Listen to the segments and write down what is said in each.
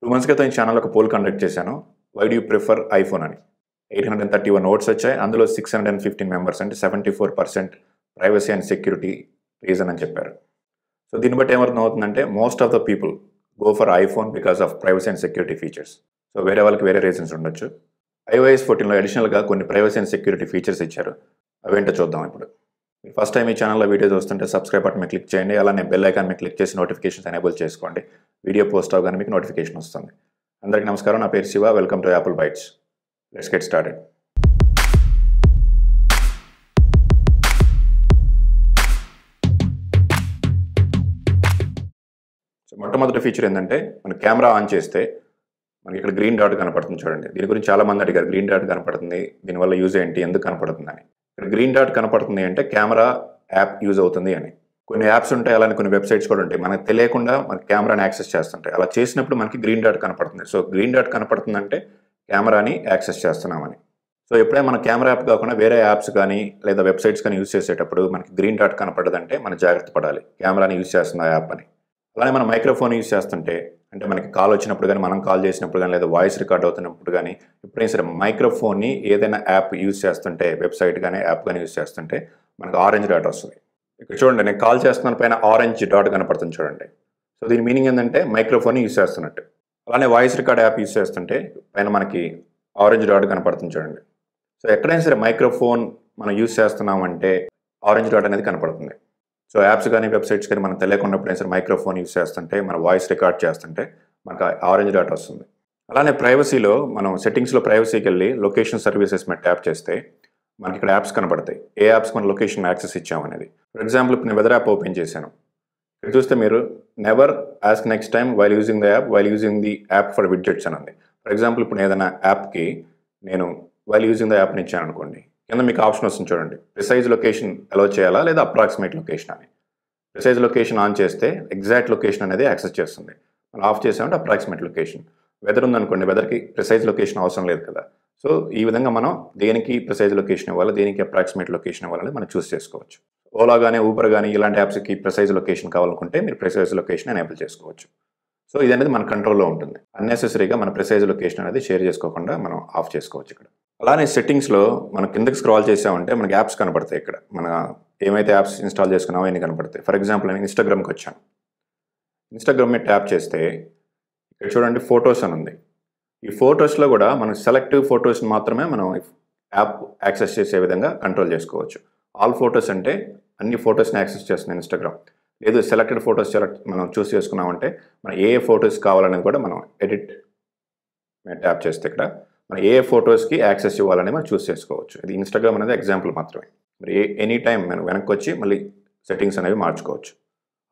two months క్రితం ఈ channel ఒక పోల్ కండక్ట్ చేశాను వై డూ ప్రిఫర్ ఐఫోన్ అని eight hundred thirty one votes వచ్చాయి అందులో six hundred and fifteen members అంటే seventy four percent privacy and security reason అని చెప్పారు సో దీన్ని బట్టి ఏమర్థం అవుతుందంటే most of the people go for iPhone because of privacy and security features so వేరే వాళ్ళకి వేరే రీజన్స్ ఉండొచ్చు ఐఓఎస్ ఫోర్టీన్లో అడిషనల్గా కొన్ని ప్రైవసీ అండ్ సెక్యూరిటీ ఫీచర్స్ ఇచ్చారు అవేంటో చూద్దాం ఇప్పుడు మీరు ఫస్ట్ టైం ఈ ఛానల్లో వీడియోస్ వస్తుంటే సబ్స్క్రైబ్ బటన్ మీద క్లిక్ చేయండి అలానే బెల్ ఐకాన్ మీద క్లిక్ చేసి నోటిఫికేషన్స్ ఎనేబుల్ చేసుకోండి వీడియో పోస్ట్ అవగానే మీకు నోటిఫికేషన్ వస్తుంది అందరికీ నమస్కారం నా పేరు Shiva welcome to Apple Bytes let's get started మొట్టమొదటి ఫీచర్ ఏంటంటే మన కెమెరా ఆన్ చేస్తే మనకి ఇక్కడ గ్రీన్ డాట్ కనపడుతుంది చూడండి దీని గురించి చాలా మంది అడిగారు గ్రీన్ డాట్ కనపడుతుంది దీనివల్ల యూజ్ ఏంటి ఎందుకు కనపడుతుంది అని ఇక్కడ గ్రీన్ డాట్ కనపడుతుంది అంటే కెమెరా యాప్ యూజ్ అవుతుంది అని కొన్ని యాప్స్ ఉంటాయి అలానే కొన్ని వెబ్సైట్స్ కూడా ఉంటాయి మనకు తెలియకుండా మన కెమెరాని యాక్సెస్ చేస్తుంటాయి అలా చేసినప్పుడు మనకి గ్రీన్ డాట్ కనపడుతుంది సో గ్రీన్ డాట్ కనపడుతుందంటే కెమెరాని యాక్సెస్ చేస్తున్నామని సో ఎప్పుడైనా మన కెమెరా యాప్ కాకుండా వేరే యాప్స్ కానీ లేదా వెబ్సైట్స్ కానీ యూస్ చేసేటప్పుడు మనకి గ్రీన్ డాట్ కనపడదంటే మనం జాగ్రత్త పడాలి కెమెరాని యూస్ చేస్తున్న యాప్ అని అలానే మనం మైక్రోఫోన్ యూస్ చేస్తుంటే అంటే మనకి కాల్ వచ్చినప్పుడు కానీ మనం కాల్ చేసినప్పుడు కానీ లేదా వాయిస్ రికార్డ్ అవుతున్నప్పుడు కానీ ఎప్పుడైనా సరే మైక్రోఫోన్ని ఏదైనా యాప్ యూస్ చేస్తుంటే వెబ్సైట్ కానీ యాప్ కానీ యూస్ చేస్తుంటే మనకు ఆరెంజ్ డాట్ వస్తుంది ఇక్కడ చూడండి నేను కాల్ చేస్తున్నాను పైన ఆరెంజ్ డాట్ కనపడుతుంది చూడండి సో దీని మీనింగ్ ఏంటంటే మైక్రోఫోన్ యూస్ చేస్తున్నట్టు అలానే వాయిస్ రికార్డ్ యాప్ యూస్ చేస్తుంటే పైన మనకి ఆరెంజ్ డాట్ కనపడుతుంది చూడండి సో ఎక్కడైనా సరే మైక్రోఫోన్ మనం యూస్ చేస్తున్నామంటే ఆరెంజ్ డాట్ అనేది కనపడుతుంది సో యాప్స్ కానీ వెబ్సైట్స్ కానీ మనం తెలియకుండా సరే మైక్రోఫోన్ యూస్ చేస్తుంటే మన వాయిస్ రికార్డ్ చేస్తుంటే మనకు ఆరెంజ్ డాట్ వస్తుంది అలానే ప్రైవసీలో మనం సెట్టింగ్స్లో ప్రైవసీకి వెళ్ళి లొకేషన్ సర్వీసెస్ మీద ట్యాప్ చేస్తే మనకి ఇక్కడ యాప్స్ కనబడతాయి ఏ యాప్స్ మన లొకేషన్ యాక్సెస్ ఇచ్చామనేది ఫర్ ఎగ్జాంపుల్ ఇప్పుడు నేను వెదర్ యాప్ ఓపెన్ చేశాను ఇక్కడ చూస్తే మీరు never ask next time while using the app while using the app for widgets అని ఉంది ఫర్ ఎగ్జాంపుల్ ఇప్పుడు ఏదైనా యాప్కి నేను వైల్ యూజింగ్ ద యాప్ని ఇచ్చాను అనుకోండి కింద మీకు ఆప్షన్ వస్తుంది చూడండి ప్రిసైజ్ లొకేషన్ అలో చేయాలా లేదా అప్రాక్సిమేట్ లొకేషన్ అని ప్రిసైజ్ లొకేషన్ ఆన్ చేస్తే ఎగ్జాక్ట్ లొకేషన్ అనేది యాక్సెస్ చేస్తుంది మనం ఆఫ్ చేసామంటే అప్రాక్సిమేట్ లొకేషన్ వెదర్ ఉందనుకోండి వెదర్కి ప్రిసైజ్ లొకేషన్ అవసరం లేదు కదా సో ఈ విధంగా మనం దేనికి ప్రసైజ్ లొకేషన్ ఇవ్వాలి దేనికి అప్రాక్సిమేట్ లొకేషన్ ఇవ్వాలని మనం చూస్ చేసుకోవచ్చు ఓలా కానీ ఊబర్ కానీ ఇలాంటి యాప్స్కి ప్రసైజ్ లొకేషన్ కావాలనుకుంటే మీరు ప్రసైజ్ లొకేషన్ ఎనేబుల్ చేసుకోవచ్చు సో ఇది అనేది మన కంట్రోల్లో ఉంటుంది అన్నెసెసరీగా మన ప్రసైజ్ లొకేషన్ అనేది షేర్ చేసుకోకుండా మనం ఆఫ్ చేసుకోవచ్చు ఇక్కడ అలానే సెట్టింగ్స్లో మనం కిందకి స్క్రాల్ చేసామంటే మనకి యాప్స్ కనబడతాయి ఇక్కడ మన ఏమైతే యాప్స్ ఇన్స్టాల్ చేసుకున్నామో అన్ని కనబడతాయి ఫర్ ఎగ్జాంపుల్ నేను ఇన్స్టాగ్రామ్కి వచ్చాను ఇన్స్టాగ్రామ్ మీద ట్యాప్ చేస్తే ఇక్కడ చూడండి ఫొటోస్ అని ఉంది ఈ ఫోటోస్లో కూడా మనం సెలెక్టివ్ ఫొటోస్ మాత్రమే మనం యాప్ యాక్సెస్ చేసే విధంగా కంట్రోల్ చేసుకోవచ్చు ఆల్ ఫొటోస్ అంటే అన్ని ఫొటోస్ని యాక్సెస్ చేస్తుంది ఇన్స్టాగ్రామ్ లేదు సెలెక్టెడ్ ఫొటోస్ సెలెక్ట్ మనం చూస్ చేసుకున్నామంటే మనం ఏ ఫొటోస్ కావాలనేది కూడా మనం ఎడిట్ ట్యాప్ చేస్తే ఇక్కడ మనం ఏ ఫొటోస్కి యాక్సెస్ ఇవ్వాలని మనం చూస్ చేసుకోవచ్చు ఇది ఇన్స్టాగ్రామ్ అనేది ఎగ్జాంపుల్ మాత్రమే మరి ఎనీ టైం మనం వెనక్కి వచ్చి మళ్ళీ సెట్టింగ్స్ అనేవి మార్చుకోవచ్చు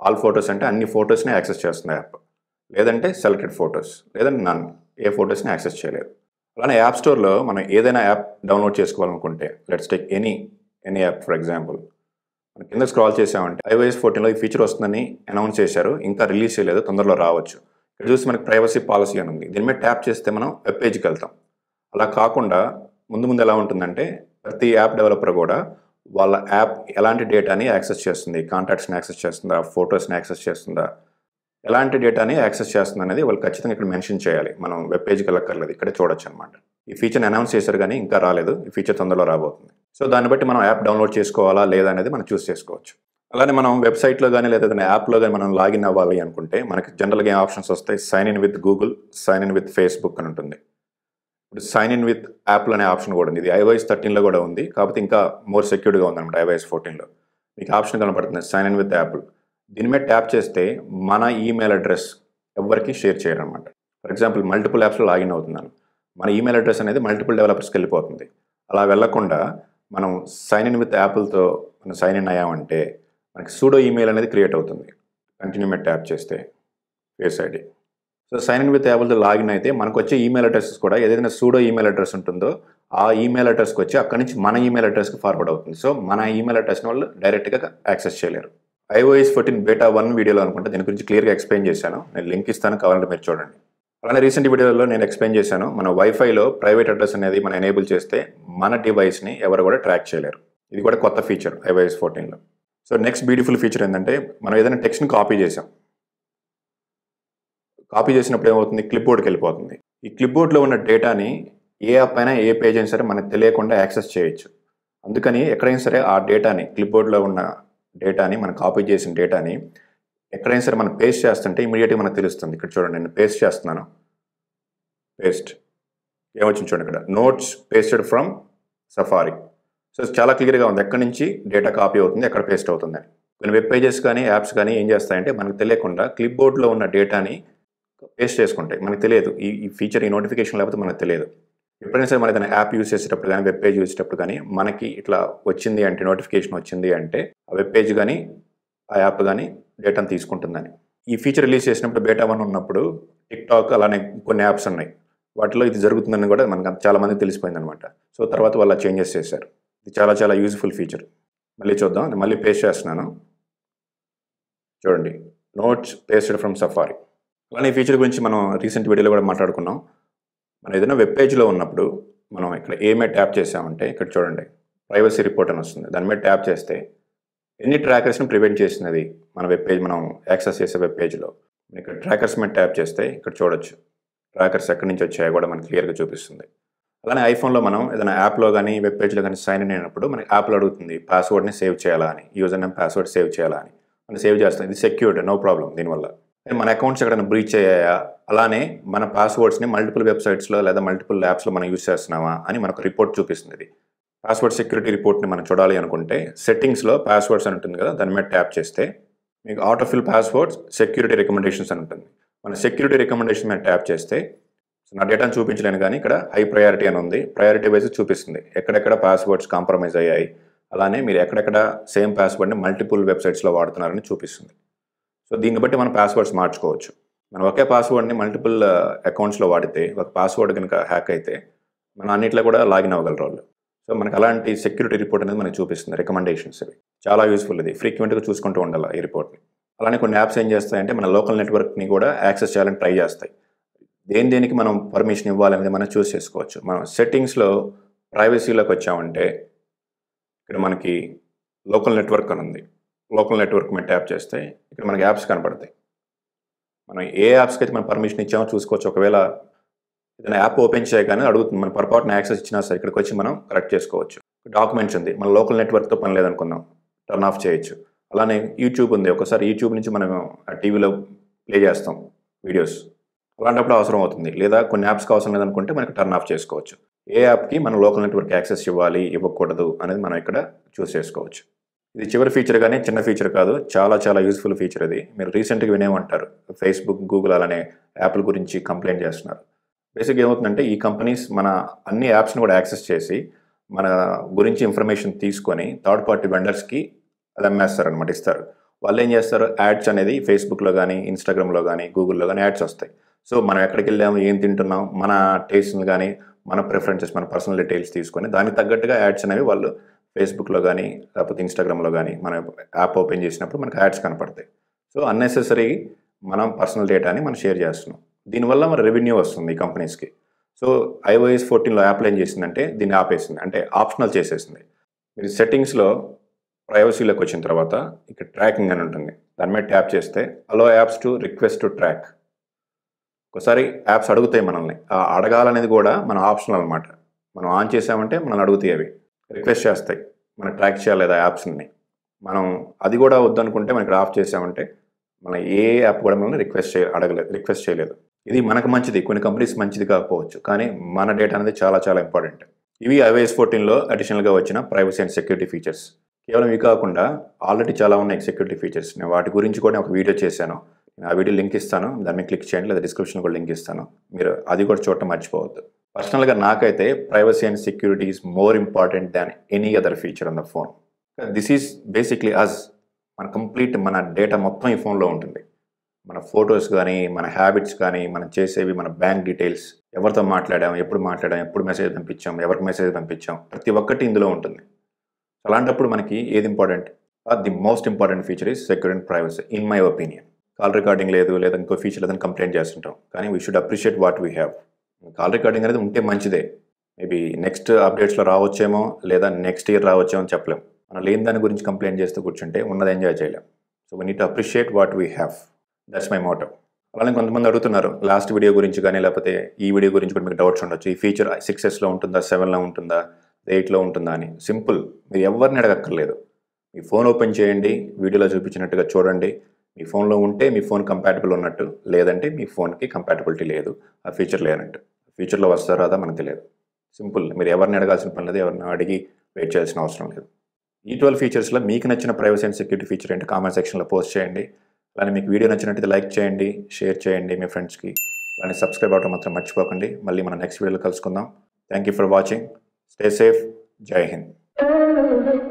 ఆల్ ఫొటోస్ అంటే అన్ని ఫొటోస్ని యాక్సెస్ చేస్తుంది యాప్ లేదంటే సెలెక్టెడ్ ఫొటోస్ లేదంటే నన్ను ఏ ఫొటోస్ని యాక్సెస్ చేయలేదు అలానే యాప్ స్టోర్లో మనం ఏదైనా యాప్ డౌన్లోడ్ చేసుకోవాలనుకుంటే let's take any any app for example మనం కింద స్క్రాల్ చేసామంటే ఐవైఎస్ ఫోర్టీన్లో ఈ ఫీచర్ వస్తుందని అనౌన్స్ చేశారు ఇంకా రిలీజ్ చేయలేదు తొందరలో రావచ్చు ఇక్కడ చూసి మనకి ప్రైవసీ పాలసీ అని ఉంది దీని మీద ట్యాప్ చేస్తే మనం వెబ్ పేజ్కి వెళ్తాం అలా కాకుండా ముందు ముందు ఎలా ఉంటుందంటే ప్రతి యాప్ డెవలపర్ కూడా వాళ్ళ యాప్ ఎలాంటి డేటాని యాక్సెస్ చేస్తుంది కాంటాక్ట్స్ని యాక్సెస్ చేస్తుందా ఫొటోస్ని యాక్సెస్ చేస్తుందా ఎలాంటి డేటాని యాక్సెస్ చేస్తుంది అనేది వాళ్ళు ఖచ్చితంగా ఇక్కడ మెన్షన్ చేయాలి మనం వెబ్ పేజ్కి వెళ్ళక్కర్లేదు ఇక్కడే చూడొచ్చు అనమాట ఈ ఫీచర్ని అనౌన్స్ చేశారు కానీ ఇంకా రాలేదు ఈ ఫీచర్ తొందరలో రాబోతుంది సో దాన్ని బట్టి మనం యాప్ డౌన్లోడ్ చేసుకోవాలా లేదా అనేది మనం చూస్ చేసుకోవచ్చు అలానే మనం వెబ్సైట్లో కానీ లేదా ఏదైనా యాప్లో కానీ మనం లాగిన్ అవ్వాలి అనుకుంటే మనకి జనరల్గా ఏం ఆప్షన్స్ వస్తాయి sign in with Google sign in with Facebook అని ఉంటుంది ఇప్పుడు సైన్ ఇన్ విత్ యాప్లో అనే ఆప్షన్ కూడా ఉంది ఇది ఐవైఎస్ థర్టీన్లో కూడా ఉంది కాకపోతే ఇంకా మోర్ సెక్యూర్డ్గా ఉందన్నమాట ఐవైఎస్ ఫోర్టీన్లో మీకు ఆప్షన్ కనపడుతుంది సైన్ ఇన్ విత్ యాప్లు దీని మీద ట్యాప్ చేస్తే మన ఈమెయిల్ అడ్రస్ ఎవరికి షేర్ చేయరు అనమాట ఫర్ ఎగ్జాంపుల్ మల్టిపుల్ యాప్స్లో లాగిన్ అవుతున్నాను మన ఈమెయిల్ అడ్రస్ అనేది మల్టిపుల్ డెవలపర్స్కి వెళ్ళిపోతుంది అలా వెళ్లకుండా మనం సైన్ ఇన్ విత్ యాప్లతో మనం సైన్ ఇన్ అయ్యామంటే మనకి సూడో ఈమెయిల్ అనేది క్రియేట్ అవుతుంది కంటిన్యూ మీద ట్యాప్ చేస్తే face ID so sign in with యాప్లతో లాగిన్ అయితే మనకు వచ్చే ఈమెయిల్ అడ్రస్ కూడా ఏదైనా సూడో ఈమెయిల్ అడ్రస్ ఉంటుందో ఆ ఈమెయిల్ అడ్రస్కి వచ్చి అక్కడి నుంచి మన ఈమెయిల్ అడ్రస్కి ఫార్వర్డ్ అవుతుంది సో మన ఈమెయిల్ అడ్రస్ని వాళ్ళు డైరెక్ట్గా యాక్సెస్ చేయలేరు ఐఓఎస్ ఫోర్టీన్ బేటా వన్ వీడియోలో అనుకుంటే దీని గురించి క్లియర్గా ఎక్స్ప్లెయిన్ చేశాను నేను లింక్ ఇస్తాను కావాలంటే మీరు చూడండి అలానే రీసెంట్ వీడియోలో నేను ఎక్స్ప్లెయిన్ చేశాను మన వైఫైలో ప్రైవేట్ అడ్రస్ అనేది మనం ఎనేబుల్ చేస్తే మన డివైస్ని ఎవరు కూడా ట్రాక్ చేయలేరు ఇది కూడా కొత్త ఫీచర్ ఐఓఎస్ ఫోర్టీన్లో సో నెక్స్ట్ బ్యూటిఫుల్ ఫీచర్ ఏంటంటే మనం ఏదైనా టెక్స్ట్ని కాపీ చేసాం కాపీ చేసినప్పుడు ఏమవుతుంది క్లిప్ బోర్డ్కి వెళ్ళిపోతుంది ఈ క్లిప్ బోర్డ్లో ఉన్న డేటాని ఏ యాప్ అయినా ఏ పేజ్ అయినా సరే మనకు తెలియకుండా యాక్సెస్ చేయొచ్చు అందుకని ఎక్కడైనా సరే ఆ డేటాని క్లిప్ బోర్డ్లో ఉన్న డేటాని మనం కాపీ చేసిన డేటాని ఎక్కడైనా సరే మనం పేస్ట్ చేస్తుంటే ఇమీడియట్గా మనకు తెలుస్తుంది ఇక్కడ చూడండి నేను పేస్ట్ చేస్తున్నాను పేస్ట్ ఏమొచ్చింది చూడండి ఇక్కడ notes pasted from Safari so చాలా క్లియర్గా ఉంది ఎక్కడి నుంచి డేటా కాపీ అవుతుంది ఎక్కడ పేస్ట్ అవుతుంది అని కొన్ని వెబ్ పేజెస్ కానీ యాప్స్ కానీ ఏం చేస్తాయంటే మనకు తెలియకుండా క్లిప్ బోర్డ్లో ఉన్న డేటాని పేస్ట్ చేసుకుంటాయి మనకు తెలియదు ఈ ఫీచర్ ఈ నోటిఫికేషన్ లేకపోతే మనకు తెలియదు ఎప్పుడైనా సరే మన ఏదైనా యాప్ యూస్ చేసేటప్పుడు కానీ వెబ్ పేజ్ చూసేటప్పుడు కానీ మనకి ఇట్లా వచ్చింది అంటే నోటిఫికేషన్ వచ్చింది అంటే ఆ వెబ్ పేజ్ కానీ ఆ యాప్ కానీ డేటాను తీసుకుంటుందని ఈ ఫీచర్ రిలీజ్ చేసినప్పుడు బేటా వన్ ఉన్నప్పుడు టిక్టాక్ అలానే కొన్ని యాప్స్ ఉన్నాయి వాటిలో ఇది జరుగుతుందని కూడా మనకు చాలా మందికి తెలిసిపోయింది అనమాట సో తర్వాత వాళ్ళు చేంజెస్ చేశారు ఇది చాలా చాలా యూజ్ఫుల్ ఫీచర్ మళ్ళీ చూద్దాం నేను మళ్ళీ పేస్ట్ చేస్తున్నాను చూడండి నోట్స్ పేస్టెడ్ ఫ్రమ్ సఫారీ అలానే ఈ ఫీచర్ గురించి మనం రీసెంట్ వీడియోలో కూడా మాట్లాడుకున్నాం మనం ఏదైనా వెబ్ పేజ్లో ఉన్నప్పుడు మనం ఇక్కడ ఏమే ట్యాప్ చేసామంటే ఇక్కడ చూడండి ప్రైవసీ రిపోర్ట్ అని వస్తుంది దాని మీద ట్యాప్ చేస్తే ఎన్ని ట్రాకర్స్ని ప్రివెంట్ చేసినది మన వెబ్ పేజ్ మనం యాక్సెస్ చేసే వెబ్ పేజ్లో ఇక్కడ ట్రాకర్స్ మీద ట్యాప్ చేస్తే ఇక్కడ చూడొచ్చు ట్రాకర్స్ ఎక్కడి నుంచి వచ్చాయో కూడా మనకి క్లియర్గా చూపిస్తుంది అలానే ఐఫోన్లో మనం ఏదైనా యాప్లో కానీ వెబ్ పేజ్లో కానీ సైన్ ఇన్ అయినప్పుడు మనకి యాప్లో అడుగుతుంది పాస్వర్డ్ని సేవ్ చేయాలా అని యూజర్ నేమ్ పాస్వర్డ్ సేవ్ చేయాలా అని మనం సేవ్ చేస్తాం ఇది సెక్యూర్డ్ నో ప్రాబ్లం దీనివల్ల మన అకౌంట్స్ ఎక్కడైనా బ్రీచ్ అయ్యాయా అలానే మన పాస్వర్డ్స్ని మల్టిపుల్ వెబ్సైట్స్లో లేదా మల్టిపుల్ యాప్స్లో మనం యూస్ చేస్తున్నామా అని మనకు రిపోర్ట్ చూపిస్తుంది ఇది పాస్వర్డ్ సెక్యూరిటీ రిపోర్ట్ని మనం చూడాలి అనుకుంటే సెట్టింగ్స్లో పాస్వర్డ్స్ అని ఉంటుంది కదా దాని మీద ట్యాప్ చేస్తే మీకు ఆటోఫిల్ పాస్వర్డ్స్ సెక్యూరిటీ రికమెండేషన్స్ అని ఉంటుంది మన సెక్యూరిటీ రికమెండేషన్ మీద ట్యాప్ చేస్తే నా డేటాను చూపించలేను కానీ ఇక్కడ హై ప్రయారిటీ అని ఉంది ప్రయారిటీ వైజ్ చూపిస్తుంది ఎక్కడెక్కడ పాస్వర్డ్స్ కాంప్రమైజ్ అయ్యాయి అలానే మీరు ఎక్కడెక్కడ సేమ్ పాస్వర్డ్ని మల్టిపుల్ వెబ్సైట్స్లో వాడుతున్నారని చూపిస్తుంది సో దీన్ని బట్టి మనం పాస్వర్డ్స్ మార్చుకోవచ్చు మనం ఒకే పాస్వర్డ్ని మల్టిపుల్ అకౌంట్స్లో వాడితే ఒక పాస్వర్డ్ కనుక హ్యాక్ అయితే మనం అన్నిట్లో కూడా లాగిన్ అవ్వగలరు వాళ్ళు సో మనకు అలాంటి సెక్యూరిటీ రిపోర్ట్ అనేది మనకు చూపిస్తుంది రికమెండేషన్స్ ఇవి చాలా యూస్ఫుల్ ఇది ఫ్రీక్వెంట్గా చూసుకుంటూ ఉండాలి ఈ రిపోర్ట్ని అలానే కొన్ని యాప్స్ ఏం చేస్తాయంటే మన లోకల్ నెట్వర్క్ని కూడా యాక్సెస్ చేయాలని ట్రై చేస్తాయి దేని దేనికి మనం పర్మిషన్ ఇవ్వాలనేది మనం చూస్ చేసుకోవచ్చు మనం సెట్టింగ్స్లో ప్రైవసీలోకి వచ్చామంటే ఇక్కడ మనకి లోకల్ నెట్వర్క్ అని ఉంది లోకల్ నెట్వర్క్ మీద ట్యాప్ చేస్తే ఇక్కడ మనకి యాప్స్ కనపడతాయి మనం ఏ యాప్స్కి అయితే మనం పర్మిషన్ ఇచ్చామో చూసుకోవచ్చు ఒకవేళ ఏదైనా యాప్ ఓపెన్ చేయగానే అడుగుతుంది మన పొరపాటున యాక్సెస్ ఇచ్చినా సరే ఇక్కడికి వచ్చి మనం కరెక్ట్ చేసుకోవచ్చు డాక్యుమెంట్స్ ఉంది మన లోకల్ నెట్వర్క్తో పని లేదనుకుందాం టర్న్ ఆఫ్ చేయొచ్చు అలానే యూట్యూబ్ ఉంది ఒకసారి యూట్యూబ్ నుంచి మనం టీవీలో ప్లే చేస్తాం వీడియోస్ అలాంటప్పుడు అవసరం అవుతుంది లేదా కొన్ని యాప్స్కి అవసరం లేదనుకుంటే మనకి టర్న్ ఆఫ్ చేసుకోవచ్చు ఏ యాప్కి మనం లోకల్ నెట్వర్క్ యాక్సెస్ ఇవ్వాలి ఇవ్వకూడదు అనేది మనం ఇక్కడ చూస్ చేసుకోవచ్చు ఇది చివరి ఫీచర్ కానీ చిన్న ఫీచర్ కాదు చాలా చాలా యూస్ఫుల్ ఫీచర్ ఇది మీరు రీసెంట్గా వినేమంటారు ఫేస్బుక్ గూగుల్ అలానే యాప్ల గురించి కంప్లైంట్ చేస్తున్నారు బేసిక్ ఏమవుతుందంటే ఈ కంపెనీస్ మన అన్ని యాప్స్ని కూడా యాక్సెస్ చేసి మన గురించి ఇన్ఫర్మేషన్ తీసుకొని థర్డ్ పార్టీ వెండర్స్కి అది అమ్మేస్తారు అనమాట ఇస్తారు వాళ్ళు ఏం చేస్తారు యాడ్స్ అనేది ఫేస్బుక్లో కానీ ఇన్స్టాగ్రామ్లో కానీ గూగుల్లో కానీ యాడ్స్ వస్తాయి సో మనం ఎక్కడికి వెళ్ళాము ఏం తింటున్నాం మన టేస్ట్ని కానీ మన ప్రిఫరెన్సెస్ మన పర్సనల్ డీటెయిల్స్ తీసుకొని దానికి తగ్గట్టుగా యాడ్స్ అనేవి వాళ్ళు ఫేస్బుక్లో కానీ లేకపోతే ఇన్స్టాగ్రామ్లో కానీ మన యాప్ ఓపెన్ చేసినప్పుడు మనకు యాడ్స్ కనపడతాయి సో అన్నెసెసరీ మనం పర్సనల్ డేటాని మనం షేర్ చేస్తున్నాం దీనివల్ల మన రెవెన్యూ వస్తుంది ఈ కంపెనీస్కి సో ఐఓఎస్ ఫోర్టీన్లో యాప్లో ఏం చేసిందంటే దీన్ని ఆపేసింది అంటే ఆప్షనల్ చేసేసింది మీరు సెట్టింగ్స్లో ప్రైవసీలోకి వచ్చిన తర్వాత ఇక్కడ ట్రాకింగ్ అని ఉంటుంది దాని మీద ట్యాప్ చేస్తే allow apps to request to track ఒకసారి యాప్స్ అడుగుతాయి మనల్ని అడగాలనేది కూడా మన ఆప్షనల్ అనమాట మనం ఆన్ చేసామంటే మనల్ని అడుగుతాయి అవి రిక్వెస్ట్ చేస్తాయి మనం ట్రాక్ చేయాలి ఆ యాప్స్ని మనం అది కూడా వద్దనుకుంటే మనకి ఆఫ్ చేసామంటే మనం ఏ యాప్ కూడా మనల్ని రిక్వెస్ట్ చేయ అడగలేదు రిక్వెస్ట్ చేయలేదు ఇది మనకు మంచిది కొన్ని కంపెనీస్ మంచిది కాకపోవచ్చు కానీ మన డేటా అనేది చాలా చాలా ఇంపార్టెంట్ ఇవి ఐవైఎస్ ఫోర్టీన్లో అడిషనల్గా వచ్చిన ప్రైవసీ అండ్ సెక్యూరిటీ ఫీచర్స్ కేవలం ఇవి కాకుండా ఆల్రెడీ చాలా ఉన్నాయి సెక్యూరిటీ ఫీచర్స్ నేను వాటి గురించి కూడా ఒక వీడియో చేశాను నేను ఆ వీడియో లింక్ ఇస్తాను దాన్ని క్లిక్ చేయండి లేదా డిస్క్రిప్షన్ కూడా లింక్ ఇస్తాను మీరు అది కూడా చూడటం మర్చిపోవద్దు పర్సనల్గా నాకైతే privacy and security is more important than any other feature on the phone this is basically as మన కంప్లీట్ మన డేటా మొత్తం ఈ ఫోన్లో ఉంటుంది మన ఫొటోస్ కానీ మన హ్యాబిట్స్ కానీ మనం చేసేవి మన బ్యాంక్ డీటెయిల్స్ ఎవరితో మాట్లాడాము ఎప్పుడు మాట్లాడాము ఎప్పుడు మెసేజ్ పంపించాం ఎవరికి మెసేజ్ పంపించాం ప్రతి ఒక్కటి ఇందులో ఉంటుంది అలాంటప్పుడు మనకి ఏది important the most important feature is secure and privacy in my opinion call recording లేదు లేదా ఇంకో ఫీచర్ లేదని కంప్లైంట్ చేస్తుంటాం కానీ we should appreciate what we have call recording అనేది ఉంటే మంచిదే మేబీ నెక్స్ట్ అప్డేట్స్లో రావచ్చేమో లేదా నెక్స్ట్ ఇయర్ రావచ్చేమో అని చెప్పలేం మనం లేని దాని గురించి కంప్లైంట్ చేస్తూ కూర్చుంటే ఉన్నది ఎంజాయ్ చేయలేం so we need appreciate what we have that's my motto అలానే కొంతమంది అడుగుతున్నారు లాస్ట్ వీడియో గురించి కానీ లేకపోతే ఈ వీడియో గురించి కూడా మీకు డౌట్స్ ఉండొచ్చు ఈ ఫీచర్ సిక్స్ ఎస్లో ఉంటుందా సెవెన్లో ఉంటుందా ఎయిట్లో ఉంటుందా అని సింపుల్ మీరు ఎవరిని అడగక్కర్లేదు మీ ఫోన్ ఓపెన్ చేయండి వీడియోలో చూపించినట్టుగా చూడండి మీ ఫోన్లో ఉంటే మీ ఫోన్ కంపాటబుల్ ఉన్నట్టు లేదంటే మీ ఫోన్కి కంపాటబిలిటీ లేదు ఆ ఫీచర్ లేనట్టు ఫ్యూచర్లో వస్తారో రాదా మనకు తెలియదు సింపుల్ మీరు ఎవరిని అడగాల్సిన పని లేదు ఎవరిని అడిగి వెయిట్ చేయాల్సిన అవసరం లేదు ఈ ట్వెల్వ్ ఫీచర్స్లో మీకు నచ్చిన ప్రైవసీ అండ్ సెక్యూరిటీ ఫీచర్ ఏంటి కామెంట్ సెక్షన్లో పోస్ట్ చేయండి అలానే మీకు వీడియో నచ్చినట్టు లైక్ చేయండి షేర్ చేయండి మీ ఫ్రెండ్స్కి అలానే సబ్స్క్రైబ్ అవ్వడం మాత్రం మర్చిపోకండి మళ్ళీ మనం నెక్స్ట్ వీడియోలో కలుసుకుందాం thank for watching stay safe జై హింద్